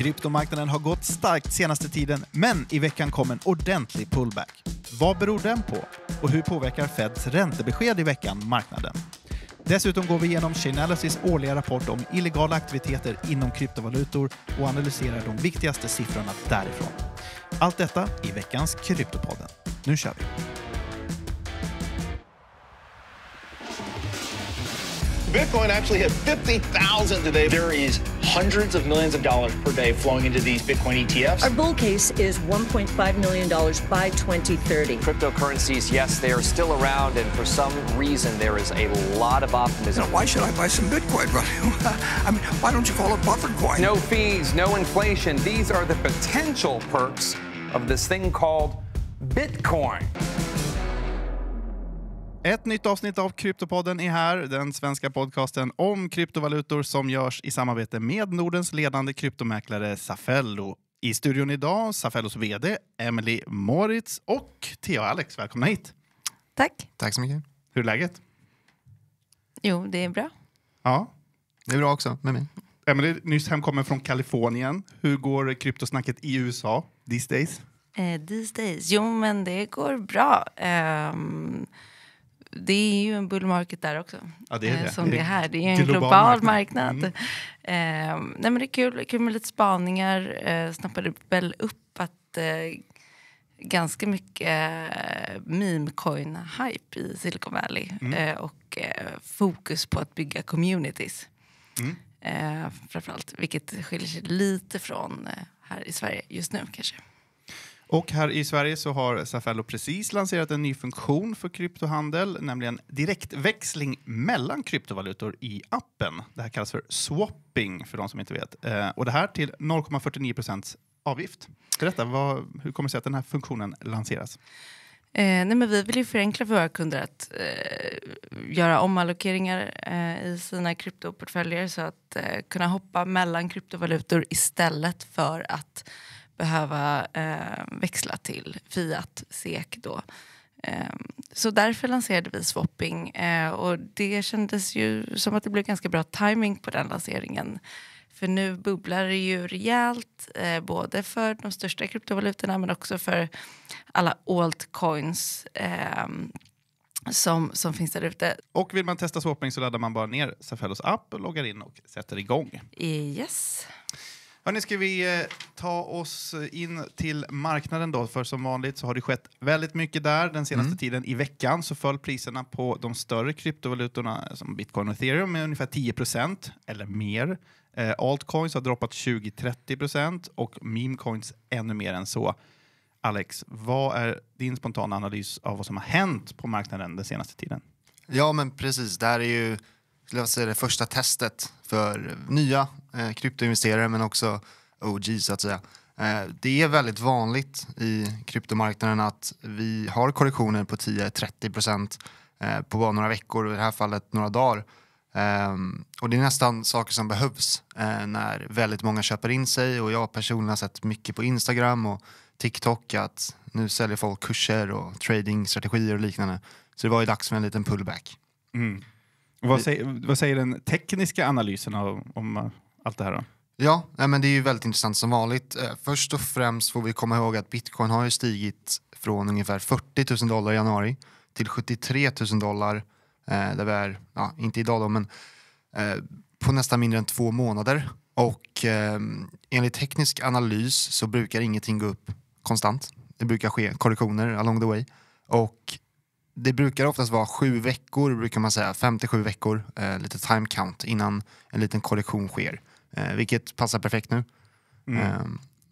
Kryptomarknaden har gått starkt senaste tiden, men i veckan kom en ordentlig pullback. Vad beror den på? Och hur påverkar Feds räntebesked i veckan marknaden? Dessutom går vi igenom Chainalysis årliga rapport om illegala aktiviteter inom kryptovalutor och analyserar de viktigaste siffrorna därifrån. Allt detta i veckans Kryptopodden. Nu kör vi! Bitcoin actually hit 50,000 today. There is hundreds of millions of dollars per day flowing into these Bitcoin ETFs. Our bull case is $1.5 million by 2030. Cryptocurrencies, yes, they are still around, and for some reason, there is a lot of optimism. Now, why should I buy some Bitcoin, right? I mean, why don't you call it buffer coin? No fees, no inflation. These are the potential perks of this thing called Bitcoin. Ett nytt avsnitt av Kryptopodden är här, den svenska podcasten om kryptovalutor som görs i samarbete med Nordens ledande kryptomäklare Safello. I studion idag Safellos vd Emily Moritz och Theo och Alex. Välkomna hit! Tack! Tack så mycket. Hur är läget? Jo, det är bra. Ja. Det är bra också med mig. Emelie, nyss hemkommen från Kalifornien. Hur går kryptosnacket i USA these days? Eh, these days? Jo, men det går bra. Um det är ju en bull market där också. Ja, det är eh, det. Som det är här. Det är en global, global marknad. Mm. marknad. Mm. Eh, nej, men det är kul, kul med lite spaningar. Eh, snappade väl upp att eh, ganska mycket eh, memecoin-hype i Silicon Valley. Mm. Eh, och eh, fokus på att bygga communities. Mm. Eh, framförallt, vilket skiljer sig lite från här i Sverige just nu kanske. Och här i Sverige så har Safello precis lanserat en ny funktion för kryptohandel, nämligen direktväxling mellan kryptovalutor i appen. Det här kallas för swapping för de som inte vet. Eh, och det här till 0,49 procents avgift. Berätta, vad, hur kommer det sig att den här funktionen lanseras? Eh, nej men vi vill ju förenkla för våra kunder att eh, göra omallokeringar eh, i sina kryptoportföljer så att eh, kunna hoppa mellan kryptovalutor istället för att behöva eh, växla till Fiat SEK då. Eh, så därför lanserade vi Swapping eh, och det kändes ju som att det blev ganska bra timing på den lanseringen. För nu bubblar det ju rejält, eh, både för de största kryptovalutorna men också för alla altcoins eh, som, som finns där ute. Och vill man testa swapping så laddar man bara ner Safellos app, loggar in och sätter igång. Yes. Hörni, ska vi eh, ta oss eh, in till marknaden då? För som vanligt så har det skett väldigt mycket där den senaste mm. tiden. I veckan så föll priserna på de större kryptovalutorna som bitcoin och ethereum med ungefär 10 eller mer. Eh, altcoins har droppat 20-30 och memecoins ännu mer än så. Alex, vad är din spontana analys av vad som har hänt på marknaden den senaste tiden? Ja, men precis. Det här är ju skulle jag säga det första testet för nya eh, kryptoinvesterare men också OG så att säga. Eh, det är väldigt vanligt i kryptomarknaden att vi har korrektioner på 10-30% eh, på bara några veckor och i det här fallet några dagar. Ehm, och det är nästan saker som behövs eh, när väldigt många köper in sig och jag personligen har sett mycket på Instagram och TikTok att nu säljer folk kurser och tradingstrategier och liknande. Så det var ju dags för en liten pullback. Mm. Vad säger, vad säger den tekniska analysen om, om eh, allt det här? Då? Ja, men det är ju väldigt intressant som vanligt. Eh, först och främst får vi komma ihåg att bitcoin har stigit från ungefär 40 000 dollar i januari till 73 000 dollar, eh, där vi är, ja, inte idag då, men på nästan mindre än två månader. Och eh, enligt teknisk analys så brukar ingenting gå upp konstant. Det brukar ske korrektioner along the way. Och det brukar oftast vara sju veckor, brukar man säga, fem till sju veckor, eh, lite time count innan en liten kollektion sker. Eh, vilket passar perfekt nu. Mm. Eh,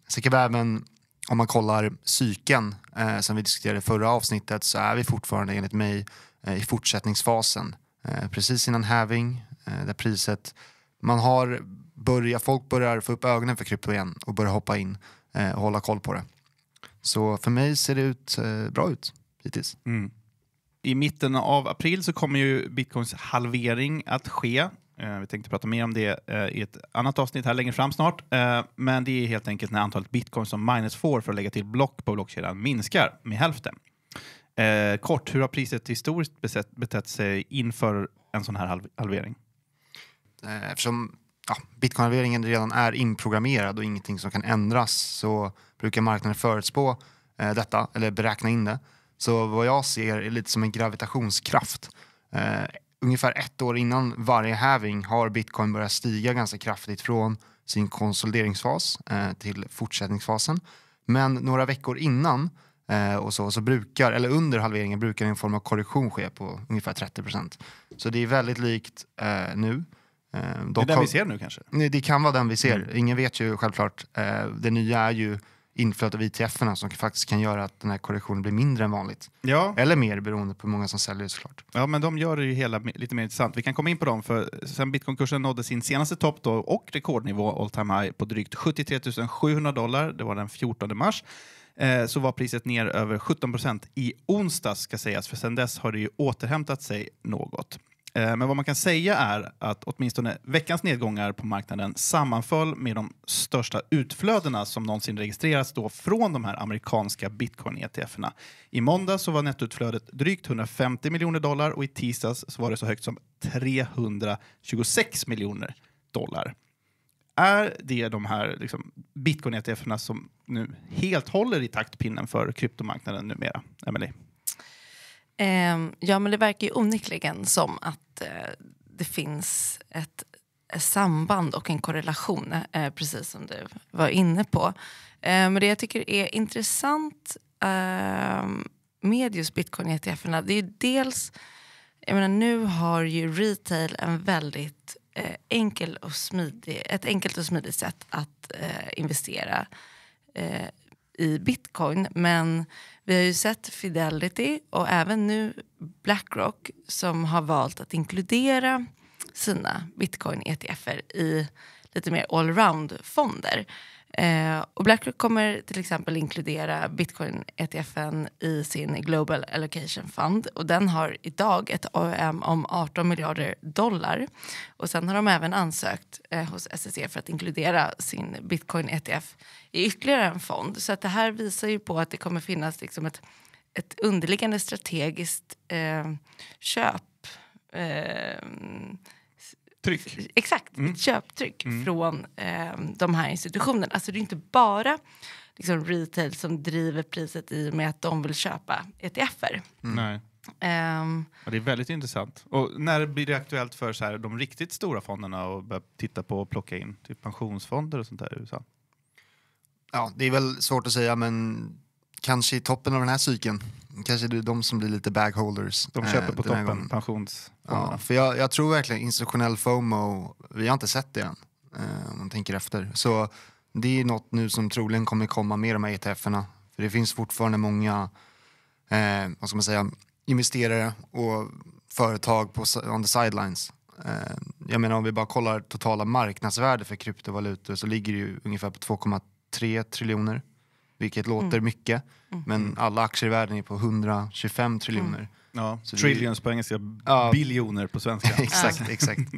sen kan vi även, om man kollar cykeln eh, som vi diskuterade i förra avsnittet, så är vi fortfarande enligt mig eh, i fortsättningsfasen. Eh, precis innan häving, eh, där priset, man har börjat, folk börjar få upp ögonen för krypto igen och börjar hoppa in och hålla koll på det. Så för mig ser det ut bra ut hittills. Mm i mitten av april så kommer ju bitcoins halvering att ske. Eh, vi tänkte prata mer om det eh, i ett annat avsnitt här längre fram snart. Eh, men det är helt enkelt när antalet bitcoins som miners får för att lägga till block på blockkedjan minskar med hälften. Kort, hur har priset historiskt betett sig inför en sån här halvering? Eftersom ja, bitcoin redan är inprogrammerad och ingenting som kan ändras så brukar marknaden förutspå detta, eller beräkna in det. Så vad jag ser är lite som en gravitationskraft. Eh, ungefär ett år innan varje häving har bitcoin börjat stiga ganska kraftigt från sin konsolideringsfas eh, till fortsättningsfasen. Men några veckor innan eh, och så, så brukar, eller under halveringen brukar en form av korrektion ske på ungefär 30 Så det är väldigt likt eh, nu. Eh, det är den vi ser nu kanske? det kan vara den vi ser. Mm. Ingen vet ju självklart. Eh, det nya är ju inflödet av ITF e som faktiskt kan göra att den här korrektionen blir mindre än vanligt. Ja. Eller mer beroende på hur många som säljer såklart. Ja, men de gör det ju hela lite mer intressant. Vi kan komma in på dem, för sen bitcoinkursen nådde sin senaste topp då och rekordnivå all time high på drygt 73 700 dollar, det var den 14 mars, eh, så var priset ner över 17 procent i onsdags ska sägas, för sen dess har det ju återhämtat sig något. Eh, men vad man kan säga är att åtminstone veckans nedgångar på marknaden sammanföll med de största utflödena som någonsin registrerats då från de här amerikanska bitcoin-ETFerna. I måndag så var nettoutflödet drygt 150 miljoner dollar och i tisdags så var det så högt som 326 miljoner dollar. Är det de här liksom, bitcoin-ETFerna som nu helt håller i taktpinnen för kryptomarknaden numera, Emelie? Ehm, ja, men det verkar ju onekligen som att eh, det finns ett samband och en korrelation, eh, precis som du var inne på. Eh, men det jag tycker är intressant ehm, med just bitcoin-ETFerna, det är dels... Jag menar, nu har ju retail en väldigt enkel och smidig, ett enkelt och smidigt sätt att investera i bitcoin. Men vi har ju sett Fidelity och även nu Blackrock som har valt att inkludera sina bitcoin-ETFer i lite mer allround-fonder. Eh, och Blackrock kommer till exempel inkludera bitcoin-ETFen i sin Global Allocation Fund och den har idag ett AUM om 18 miljarder dollar. Och sen har de även ansökt eh, hos SEC för att inkludera sin bitcoin-ETF i ytterligare en fond. Så att det här visar ju på att det kommer finnas liksom ett, ett underliggande strategiskt eh, köp eh, Tryck. Exakt, mm. ett köptryck mm. från eh, de här institutionerna. Alltså det är inte bara liksom, retail som driver priset i och med att de vill köpa ETFer. Mm. Nej. Um, ja, det är väldigt intressant. Och när blir det aktuellt för så här, de riktigt stora fonderna att börja titta på och plocka in typ pensionsfonder och sånt där i USA? Ja, det är väl svårt att säga, men kanske i toppen av den här cykeln. Kanske det är de som blir lite bagholders. De eh, köper på toppen, pensionsfonderna. Ja, för jag, jag, tror verkligen institutionell FOMO, vi har inte sett det än eh, om man tänker efter. Så det är något nu som troligen kommer komma med de här ETFerna. För det finns fortfarande många, eh, vad ska man säga, investerare och företag på, on the sidelines. Eh, jag menar om vi bara kollar totala marknadsvärde för kryptovalutor så ligger det ju ungefär på 2,3 triljoner vilket mm. låter mm. mycket. Mm. Men mm. alla aktier i världen är på 125 triljoner. Mm. Ja, Så trillions vi... på engelska, ja. biljoner på svenska. exakt, exakt.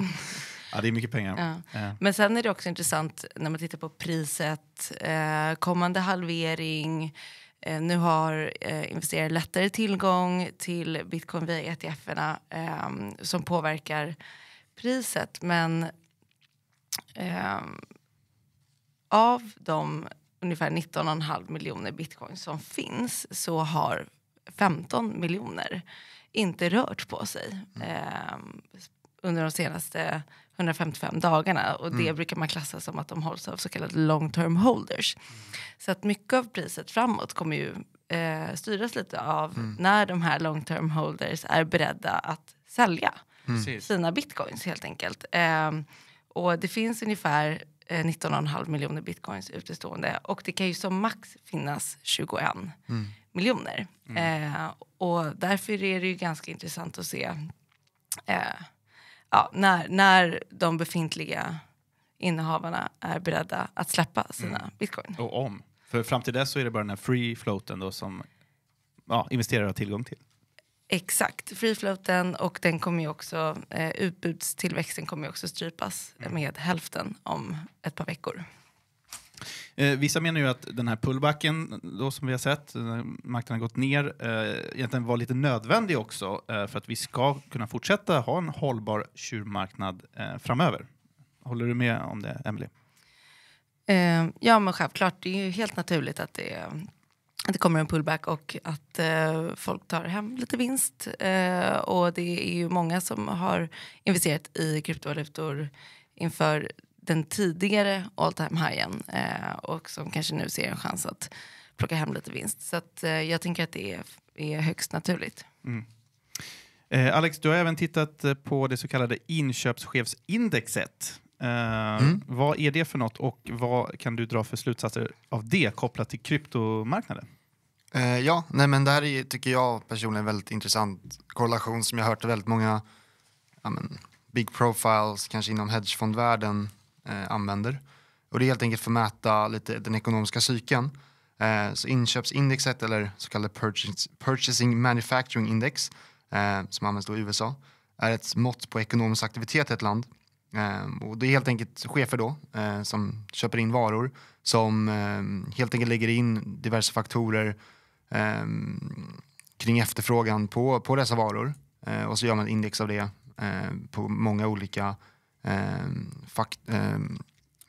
Ja, det är mycket pengar. Ja. Ja. Men sen är det också intressant när man tittar på priset, eh, kommande halvering, eh, nu har eh, investerare lättare tillgång till bitcoin via ETFerna erna ehm, som påverkar priset. Men ehm, av de ungefär 19,5 miljoner bitcoin som finns så har 15 miljoner inte rört på sig eh, under de senaste 155 dagarna. Och det mm. brukar man klassa som att de hålls av så kallade long term holders. Mm. Så att mycket av priset framåt kommer ju eh, styras lite av mm. när de här long term holders är beredda att sälja mm. sina bitcoins helt enkelt. Eh, och det finns ungefär 19,5 eh, miljoner bitcoins utestående. Och det kan ju som max finnas 21 mm. miljoner. Mm. Eh, och därför är det ju ganska intressant att se eh, ja, när, när de befintliga innehavarna är beredda att släppa sina mm. bitcoin. Och om. För fram till dess så är det bara den här free floaten då som ja, investerare har tillgång till. Exakt. Free-floaten och den kommer också, eh, utbudstillväxten kommer ju också strypas mm. med hälften om ett par veckor. Eh, vissa menar ju att den här pullbacken då som vi har sett, marknaden har gått ner, eh, egentligen var lite nödvändig också eh, för att vi ska kunna fortsätta ha en hållbar tjurmarknad eh, framöver. Håller du med om det, Emelie? Eh, ja, men självklart. Det är ju helt naturligt att det är att det kommer en pullback och att eh, folk tar hem lite vinst. Eh, och det är ju många som har investerat i kryptovalutor inför den tidigare all time highen eh, och som kanske nu ser en chans att plocka hem lite vinst. Så att, eh, jag tänker att det är, är högst naturligt. Mm. Eh, Alex, du har även tittat eh, på det så kallade inköpschefsindexet. Eh, mm. Vad är det för något och vad kan du dra för slutsatser av det kopplat till kryptomarknaden? Eh, ja, nej men där är, tycker jag personligen väldigt intressant korrelation som jag hört väldigt många ja men, big profiles, kanske inom hedgefondvärlden, eh, använder. Och det är helt enkelt för att mäta lite den ekonomiska cykeln. Eh, så inköpsindexet, eller så kallade purchase, purchasing manufacturing index, eh, som används då i USA, är ett mått på ekonomisk aktivitet i ett land. Ehm, och det är helt enkelt chefer då eh, som köper in varor som ehm, helt enkelt lägger in diverse faktorer ehm, kring efterfrågan på, på dessa varor eh, och så gör man index av det eh, på många olika fakt,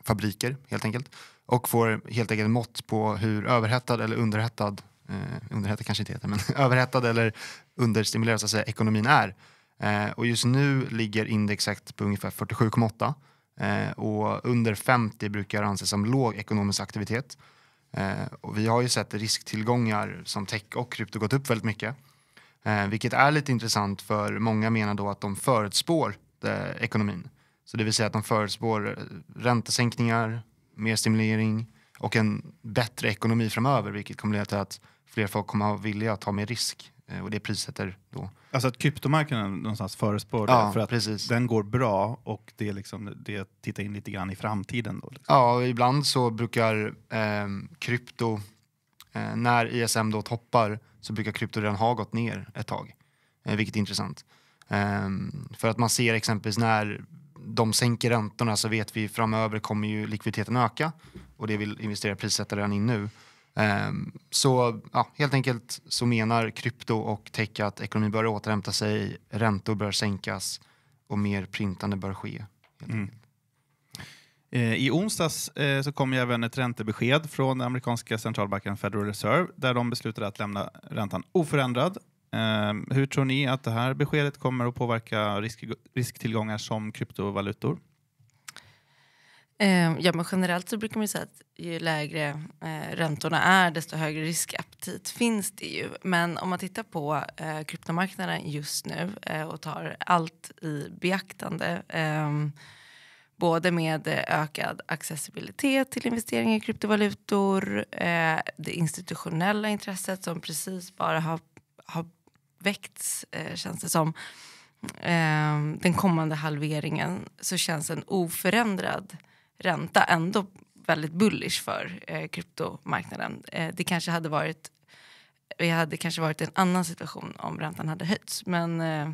fabriker helt enkelt och får helt enkelt mått på hur överhettad eller underhettad, eh, underhettad kanske inte heter, men överhettad eller understimulerad så att säga, ekonomin är. Eh, och just nu ligger indexet på ungefär 47,8 eh, och under 50 brukar anses som låg ekonomisk aktivitet. Eh, och vi har ju sett risktillgångar som tech och krypto gått upp väldigt mycket. vilket är lite intressant för många menar då att de förutspår ekonomin. Så det vill säga att de förutspår räntesänkningar, mer stimulering och en bättre ekonomi framöver vilket kommer leda till att fler folk kommer att vilja ta mer risk Eh, och det prissätter då... Alltså att kryptomarknaden någonstans förespår det ja, för att precis. den går bra och det, är liksom, det att titta in lite grann i framtiden? Då, liksom. Ja, ibland så brukar eh, krypto, eh, när ISM då toppar så brukar krypto redan ha gått ner ett tag, eh, vilket är intressant. Ehm, för att man ser exempelvis när de sänker räntorna så vet vi framöver kommer ju likviditeten öka och det vill investerare prissätta redan in nu. Ehm, så ja, helt enkelt så menar krypto och tech att ekonomin bör återhämta sig, räntor bör sänkas och mer printande bör ske. Mm. Eh, I onsdags eh, så kom ju även ett räntebesked från den amerikanska centralbanken Federal Reserve där de beslutade att lämna räntan oförändrad. Ehm, hur tror ni att det här beskedet kommer att påverka risktillgångar som kryptovalutor? Ehm, ja, men generellt så brukar man ju säga att ju lägre eh, räntorna är desto högre riskaptit finns det ju. Men om man tittar på eh, kryptomarknaden just nu eh, och tar allt i beaktande ehm, både med eh, ökad accessibilitet till investeringar i kryptovalutor eh, det institutionella intresset som precis bara har, har väckts, eh, känns det som ehm, den kommande halveringen så känns en oförändrad ränta ändå väldigt bullish för eh, kryptomarknaden. Eh, det kanske hade varit vi hade kanske varit en annan situation om räntan hade höjts. Men eh,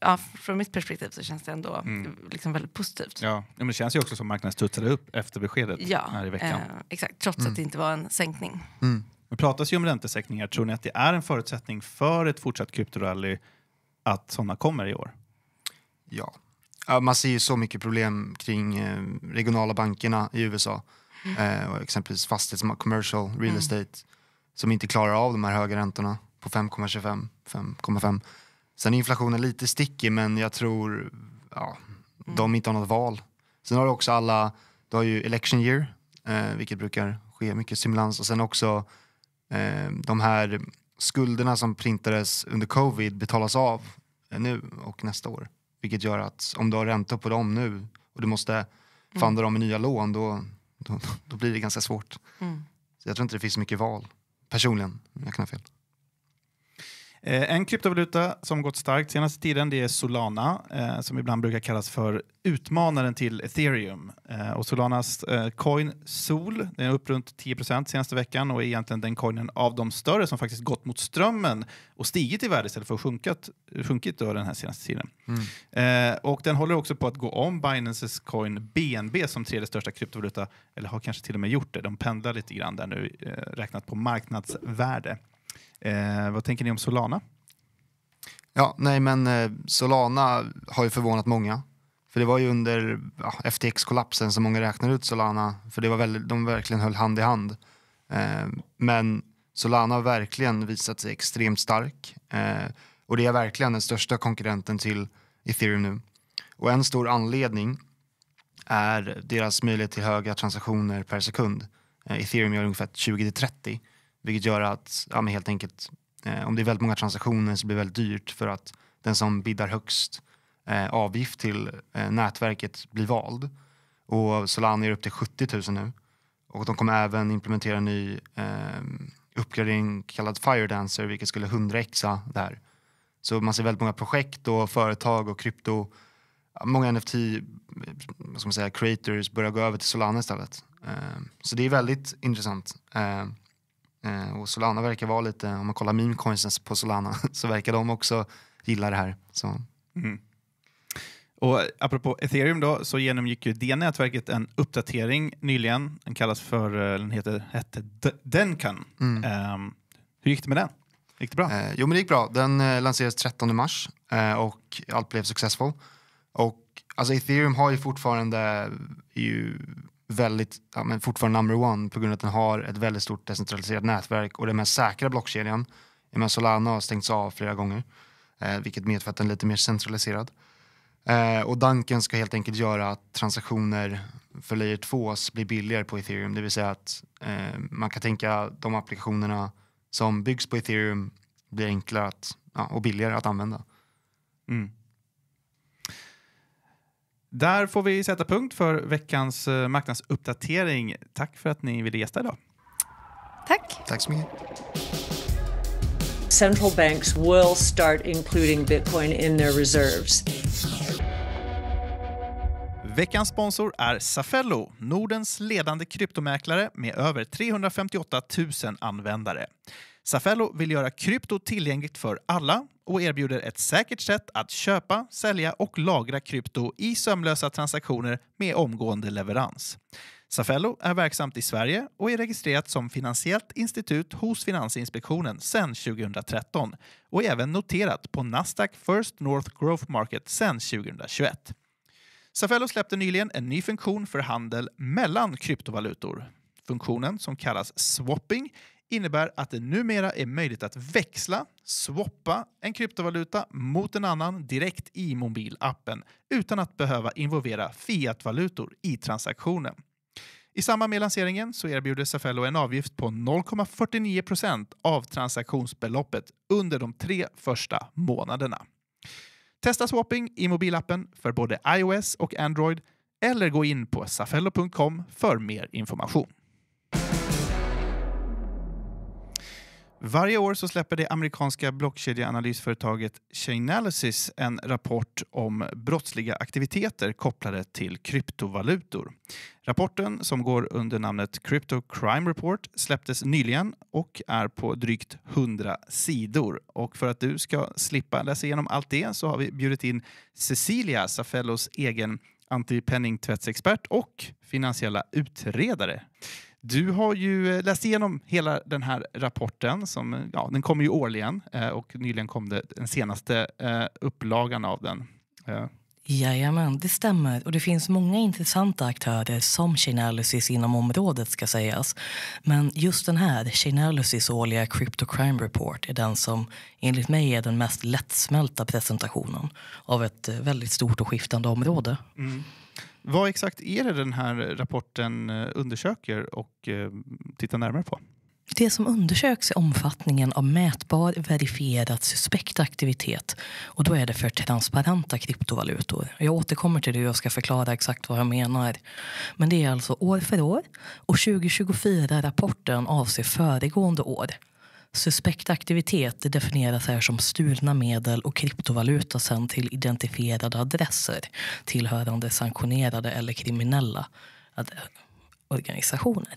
ja, från mitt perspektiv så känns det ändå mm. liksom väldigt positivt. Ja. men det känns ju också som marknaden studsade upp efter beskedet ja, här i veckan. Eh, exakt, trots mm. att det inte var en sänkning. Mm. Det pratas ju om räntesänkningar. Tror ni att det är en förutsättning för ett fortsatt kryptorally att sådana kommer i år? Ja, man ser ju så mycket problem kring eh, regionala bankerna i USA. Mm. Eh, exempelvis fastighets commercial real mm. estate som inte klarar av de här höga räntorna på 5,25, 5,5. Sen är inflationen lite stickig men jag tror ja, mm. de inte har något val. Sen har du också alla, du har ju election year eh, vilket brukar ske mycket stimulans och sen också eh, de här skulderna som printades under covid betalas av eh, nu och nästa år. Vilket gör att om du har ränta på dem nu och du måste mm. fanda dem med nya lån då, då, då blir det ganska svårt. Mm. Så jag tror inte det finns mycket val personligen. Jag kan ha fel. Eh, en kryptovaluta som gått starkt senaste tiden det är Solana eh, som ibland brukar kallas för utmanaren till ethereum. Eh, och Solanas coin Sol den är upp runt 10 senaste veckan och är egentligen den coinen av de större som faktiskt gått mot strömmen och stigit i värde istället för att sjunkat, sjunkit den här senaste tiden. Mm. Och den håller också på att gå om Binances coin BNB som tredje största kryptovaluta, eller har kanske till och med gjort det. De pendlar lite grann där nu räknat på marknadsvärde. Eh, vad tänker ni om Solana? Ja, nej men eh, Solana har ju förvånat många. För det var ju under ja, FTX-kollapsen som många räknade ut Solana, för det var väl, de verkligen höll hand i hand. Eh, men Solana har verkligen visat sig extremt stark eh, och det är verkligen den största konkurrenten till ethereum nu. Och en stor anledning är deras möjlighet till höga transaktioner per sekund. Eh, ethereum gör ungefär 20-30 vilket gör att, ja, men helt enkelt, eh, om det är väldigt många transaktioner så blir det väldigt dyrt för att den som biddar högst eh, avgift till eh, nätverket blir vald. Och Solana är upp till 70 000 nu. Och de kommer även implementera en ny eh, uppgradering kallad Firedancer vilket skulle 100xa det här. Så man ser väldigt många projekt och företag och krypto, många NFT, vad ska man säga, creators börjar gå över till Solana istället. Eh, så det är väldigt intressant. Eh, Eh, och Solana verkar vara lite, om man kollar memecoinsen på Solana så verkar de också gilla det här. Så. Mm. Och apropå ethereum då, så genomgick ju det nätverket en uppdatering nyligen. Den kallas för, eh, den heter, hette Denkan. Mm. Um, hur gick det med den? Gick det bra? Eh, jo men det gick bra. Den eh, lanserades 13 mars eh, och allt blev successful. Och alltså ethereum har ju fortfarande ju väldigt, ja, men fortfarande number one på grund av att den har ett väldigt stort decentraliserat nätverk och den mest säkra blockkedjan. Men Solana har stängts av flera gånger, eh, vilket medför att den är lite mer centraliserad. Eh, och Danken ska helt enkelt göra att transaktioner för layer 2 blir billigare på ethereum, det vill säga att eh, man kan tänka de applikationerna som byggs på ethereum blir enklare att, ja, och billigare att använda. Mm. Där får vi sätta punkt för veckans eh, marknadsuppdatering. Tack för att ni ville gästa idag. Tack. Tack så mycket. Central banks will start including bitcoin in their reserves. Veckans sponsor är Safello, Nordens ledande kryptomäklare med över 358 000 användare. Safello vill göra krypto tillgängligt för alla och erbjuder ett säkert sätt att köpa, sälja och lagra krypto i sömlösa transaktioner med omgående leverans. Safello är verksamt i Sverige och är registrerat som finansiellt institut hos Finansinspektionen sedan 2013 och är även noterat på Nasdaq First North Growth Market sedan 2021. Safello släppte nyligen en ny funktion för handel mellan kryptovalutor. Funktionen, som kallas swapping, innebär att det numera är möjligt att växla, swappa en kryptovaluta mot en annan direkt i mobilappen utan att behöva involvera fiatvalutor i transaktionen. I samband med lanseringen så erbjuder Safello en avgift på 0,49 av transaktionsbeloppet under de tre första månaderna. Testa swapping i mobilappen för både iOS och Android eller gå in på safello.com för mer information. Varje år så släpper det amerikanska blockkedjeanalysföretaget Chainalysis en rapport om brottsliga aktiviteter kopplade till kryptovalutor. Rapporten, som går under namnet Crypto Crime Report, släpptes nyligen och är på drygt 100 sidor. Och för att du ska slippa läsa igenom allt det så har vi bjudit in Cecilia Safellos egen antipenningtvättsexpert och finansiella utredare. Du har ju eh, läst igenom hela den här rapporten. Som, eh, ja, den kommer ju årligen eh, och nyligen kom det den senaste upplagan av den. Jajamän, det stämmer. Och det finns många intressanta aktörer som Chainalysis inom området ska sägas. Men just den här, Chainalysis årliga Crypto Crime Report, är den som enligt mig är den mest lättsmälta presentationen av ett väldigt stort och skiftande område. Mm. Vad exakt är det den här rapporten eh, undersöker och eh, tittar närmare på? Det som undersöks är omfattningen av mätbar, verifierad suspekt aktivitet. Och då är det för transparenta kryptovalutor. Jag återkommer till det och jag ska förklara exakt vad jag menar. Men det är alltså år för år. Och 2024-rapporten avser föregående år. Suspekt aktivitet definieras här som stulna medel och kryptovaluta sen till identifierade adresser tillhörande sanktionerade eller kriminella organisationer.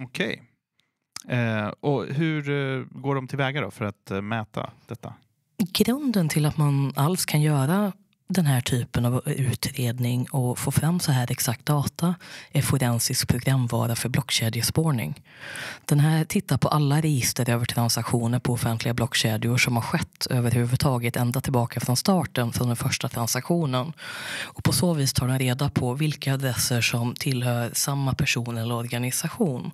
Okej. Eh, och hur eh, går de tillväga då för att eh, mäta detta? Grunden till att man alls kan göra den här typen av utredning och få fram så här exakt data är forensisk programvara för blockkedjespårning. Den här tittar på alla register över transaktioner på offentliga blockkedjor som har skett överhuvudtaget ända tillbaka från starten, från den första transaktionen. Och på så vis tar den reda på vilka adresser som tillhör samma person eller organisation.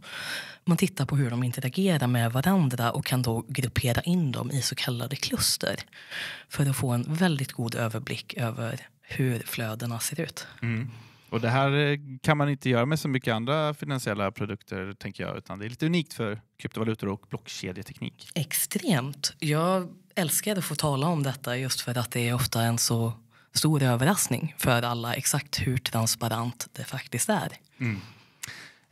Man tittar på hur de interagerar med varandra och kan då gruppera in dem i så kallade kluster för att få en väldigt god överblick över hur flödena ser ut. Mm. Och Det här eh, kan man inte göra med så mycket andra finansiella produkter, tänker jag, utan det är lite unikt för kryptovalutor och blockkedjeteknik. Extremt. Jag älskar att få tala om detta just för att det är ofta en så stor överraskning för alla exakt hur transparent det faktiskt är. Mm.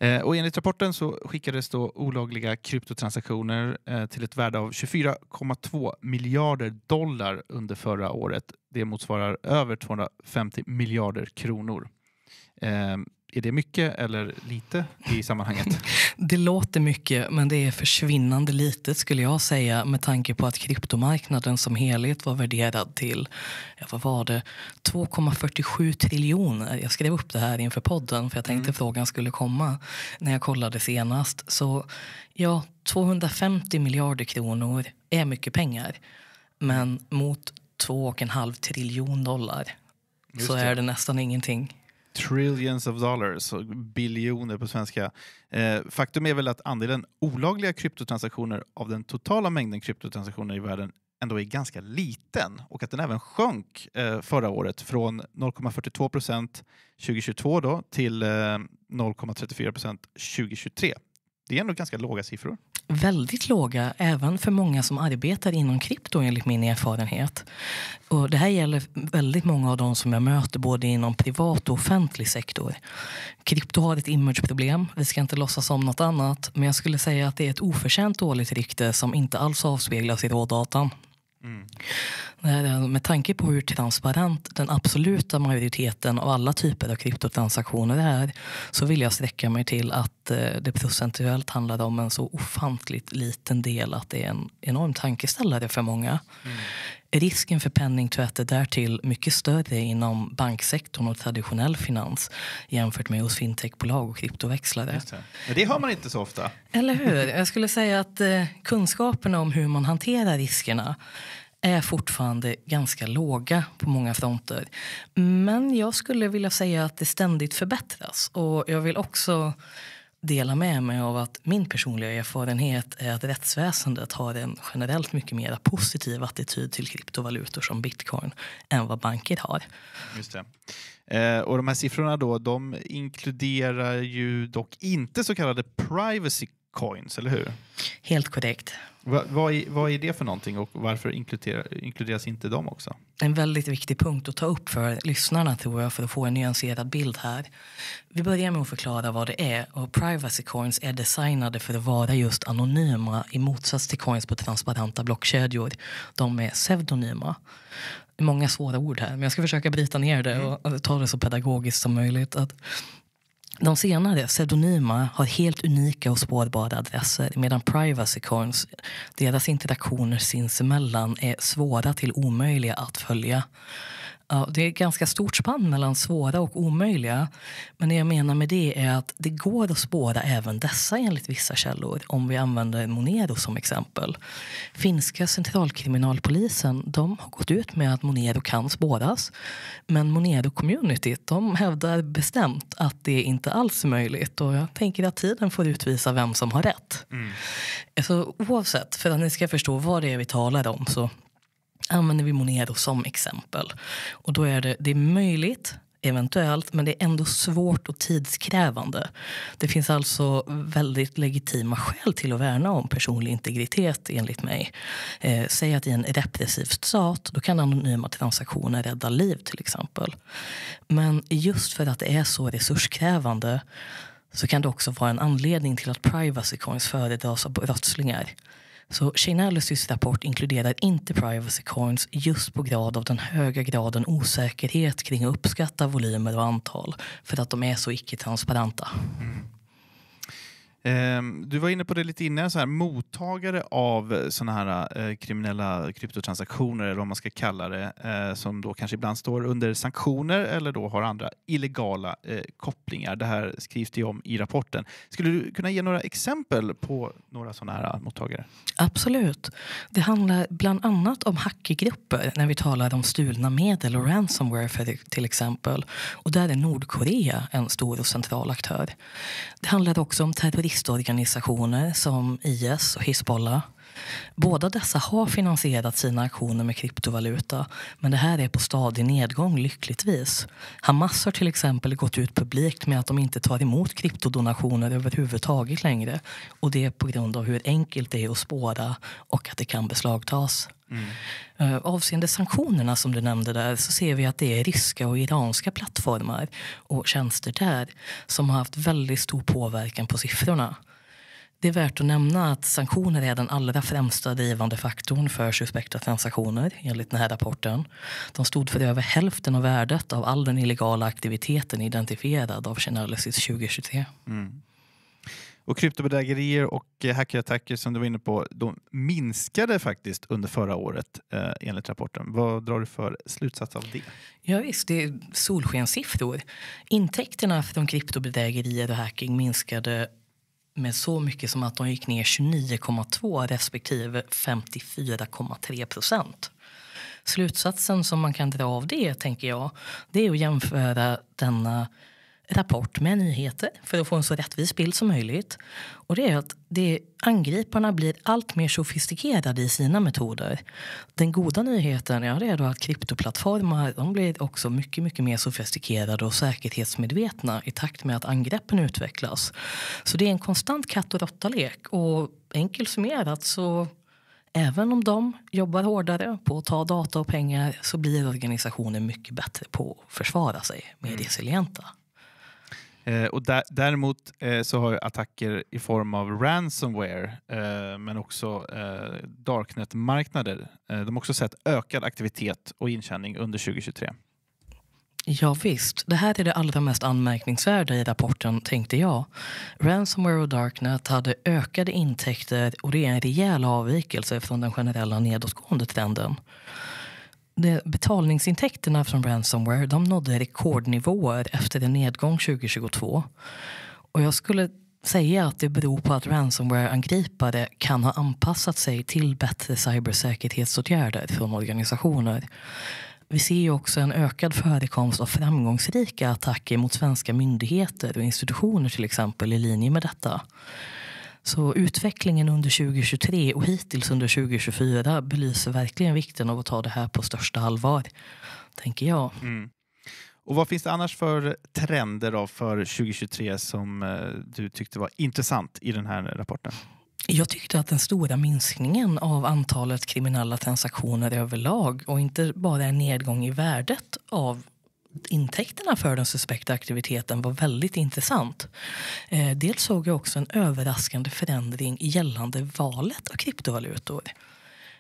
Eh, och enligt rapporten så skickades då olagliga kryptotransaktioner eh, till ett värde av 24,2 miljarder dollar under förra året. Det motsvarar över 250 miljarder kronor. Ehm, är det mycket eller lite i sammanhanget? Det låter mycket, men det är försvinnande litet skulle jag säga med tanke på att kryptomarknaden som helhet var värderad till vad var det, 2,47 triljoner. Jag skrev upp det här inför podden för jag tänkte mm. frågan skulle komma när jag kollade senast. Så ja, 250 miljarder kronor är mycket pengar, men mot 2,5 triljon dollar Just så det. är det nästan ingenting trillions of dollars, biljoner på svenska. Eh, faktum är väl att andelen olagliga kryptotransaktioner av den totala mängden kryptotransaktioner i världen ändå är ganska liten och att den även sjönk eh, förra året från 0,42 procent 2022 då, till eh, 0,34 procent 2023. Det är ändå ganska låga siffror väldigt låga även för många som arbetar inom krypto enligt min erfarenhet. Och det här gäller väldigt många av de som jag möter både inom privat och offentlig sektor. Krypto har ett imageproblem, vi ska inte låtsas som något annat men jag skulle säga att det är ett oförtjänt dåligt rykte som inte alls avspeglas i rådatan. Mm. Med tanke på hur transparent den absoluta majoriteten av alla typer av kryptotransaktioner är så vill jag sträcka mig till att eh, det procentuellt handlar om en så ofantligt liten del att det är en enorm tankeställare för många. Mm. Risken för penningtvätt är därtill mycket större inom banksektorn och traditionell finans jämfört med hos fintechbolag och kryptoväxlare. Det. Men det hör man inte så ofta. Eller hur? Jag skulle säga att eh, kunskaperna om hur man hanterar riskerna är fortfarande ganska låga på många fronter. Men jag skulle vilja säga att det ständigt förbättras. Och jag vill också dela med mig av att min personliga erfarenhet är att rättsväsendet har en generellt mycket mer positiv attityd till kryptovalutor som bitcoin än vad banker har. Just eh, och de här siffrorna då, de inkluderar ju dock inte så kallade privacy coins, eller hur? Helt korrekt. Va, vad, är, vad är det för någonting och varför inkluderas inte de också? En väldigt viktig punkt att ta upp för lyssnarna tror jag för att få en nyanserad bild här. Vi börjar med att förklara vad det är och privacy coins är designade för att vara just anonyma i motsats till coins på transparenta blockkedjor. De är pseudonyma många svåra ord här, men jag ska försöka bryta ner det mm. och ta det så pedagogiskt som möjligt. Att de senare, pseudonyma, har helt unika och spårbara adresser medan privacy coins, deras interaktioner sinsemellan, är svåra till omöjliga att följa. Det är ett ganska stort spann mellan svåra och omöjliga. Men det jag menar med det är att det går att spåra även dessa enligt vissa källor om vi använder Monero som exempel. Finska centralkriminalpolisen de har gått ut med att Monero kan spåras. Men Monero-communityt hävdar bestämt att det inte alls är möjligt. Och jag tänker att tiden får utvisa vem som har rätt. Mm. Så oavsett, för att ni ska förstå vad det är vi talar om så använder vi Monero som exempel. Och då är det, det är möjligt eventuellt, men det är ändå svårt och tidskrävande. Det finns alltså väldigt legitima skäl till att värna om personlig integritet enligt mig. Eh, säg att i en repressiv stat, då kan anonyma transaktioner rädda liv till exempel. Men just för att det är så resurskrävande så kan det också vara en anledning till att privacy coins föredras av brottslingar. Så Shane rapport inkluderar inte privacy coins just på grund av den höga graden osäkerhet kring att uppskatta volymer och antal för att de är så icke-transparenta. Mm. Ehm, du var inne på det lite innan, så här, mottagare av sådana här eh, kriminella kryptotransaktioner, eller vad man ska kalla det, eh, som då kanske ibland står under sanktioner eller då har andra illegala eh, kopplingar. Det här skrivs det om i rapporten. Skulle du kunna ge några exempel på några sådana här mottagare? Absolut. Det handlar bland annat om hackergrupper när vi talar om stulna medel och ransomware för, till exempel. Och där är Nordkorea en stor och central aktör. Det handlar också om terrorister terroristorganisationer som IS och Hizbollah Båda dessa har finansierat sina aktioner med kryptovaluta men det här är på stadig nedgång, lyckligtvis. Hamas har till exempel gått ut publikt med att de inte tar emot kryptodonationer överhuvudtaget längre. Och det är på grund av hur enkelt det är att spåra och att det kan beslagtas. Mm. Eh, avseende sanktionerna som du nämnde där så ser vi att det är ryska och iranska plattformar och tjänster där som har haft väldigt stor påverkan på siffrorna. Det är värt att nämna att sanktioner är den allra främsta drivande faktorn för suspekta transaktioner enligt den här rapporten. De stod för över hälften av värdet av all den illegala aktiviteten identifierad av Chainalysis 2023. Mm. Och kryptobedrägerier och eh, hackerattacker som du var inne på, de minskade faktiskt under förra året eh, enligt rapporten. Vad drar du för slutsats av det? Ja, visst, det är solskenssiffror. Intäkterna från kryptobedrägerier och hacking minskade med så mycket som att de gick ner 29,2 respektive 54,3 procent. Slutsatsen som man kan dra av det, tänker jag, det är att jämföra denna rapport med nyheter för att få en så rättvis bild som möjligt. Och det är att det, angriparna blir allt mer sofistikerade i sina metoder. Den goda nyheten ja, det är då att kryptoplattformar de blir också mycket, mycket mer sofistikerade och säkerhetsmedvetna i takt med att angreppen utvecklas. Så det är en konstant katt och råttalek. Och enkelt summerat så Även om de jobbar hårdare på att ta data och pengar så blir organisationen mycket bättre på att försvara sig, mer mm. resilienta. Eh, och däremot eh, så har attacker i form av ransomware eh, men också darknet-marknader, de har också sett ökad aktivitet och intjäning under 2023. Ja, visst. Det här är det allra mest anmärkningsvärda i rapporten, tänkte jag. Ransomware och Darknet hade ökade intäkter och det är en rejäl avvikelse från den generella nedåtgående trenden betalningsintäkterna från ransomware de nådde rekordnivåer efter en nedgång 2022. Och jag skulle säga att det beror på att ransomware-angripare kan ha anpassat sig till bättre cybersäkerhetsåtgärder från organisationer. Vi ser ju också en ökad förekomst av framgångsrika attacker mot svenska myndigheter och institutioner till exempel i linje med detta. Så utvecklingen under 2023 och hittills under 2024 belyser verkligen vikten av att ta det här på största allvar, tänker jag. Mm. Och Vad finns det annars för trender då för 2023 som eh, du tyckte var intressant i den här rapporten? Jag tyckte att den stora minskningen av antalet kriminella transaktioner överlag och inte bara en nedgång i värdet av intäkterna för den suspekta aktiviteten var väldigt intressant. Eh, dels såg jag också en överraskande förändring gällande valet av kryptovalutor.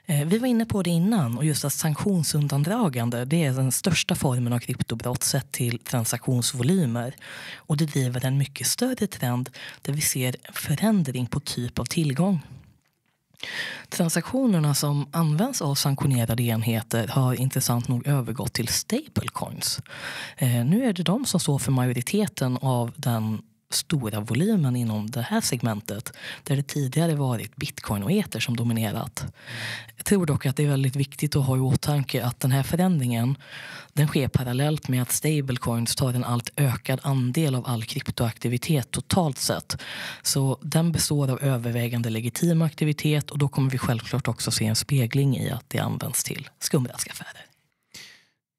Eh, vi var inne på det innan och just att sanktionsundandragande det är den största formen av kryptobrott sett till transaktionsvolymer. Och det driver en mycket större trend där vi ser förändring på typ av tillgång. Transaktionerna som används av sanktionerade enheter har intressant nog övergått till stablecoins. Eh, nu är det de som står för majoriteten av den stora volymen inom det här segmentet där det tidigare varit bitcoin och eter som dominerat. Jag tror dock att det är väldigt viktigt att ha i åtanke att den här förändringen den sker parallellt med att stablecoins tar en allt ökad andel av all kryptoaktivitet totalt sett. Så den består av övervägande legitim aktivitet och då kommer vi självklart också se en spegling i att det används till skumraskaffärer.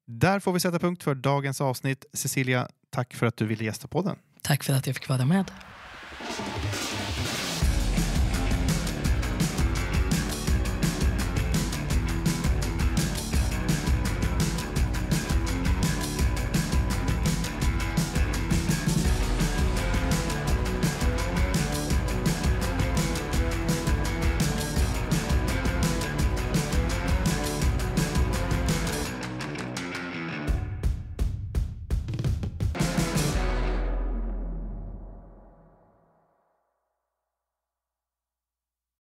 Där får vi sätta punkt för dagens avsnitt. Cecilia, tack för att du ville gästa podden. Tack för att jag fick vara med.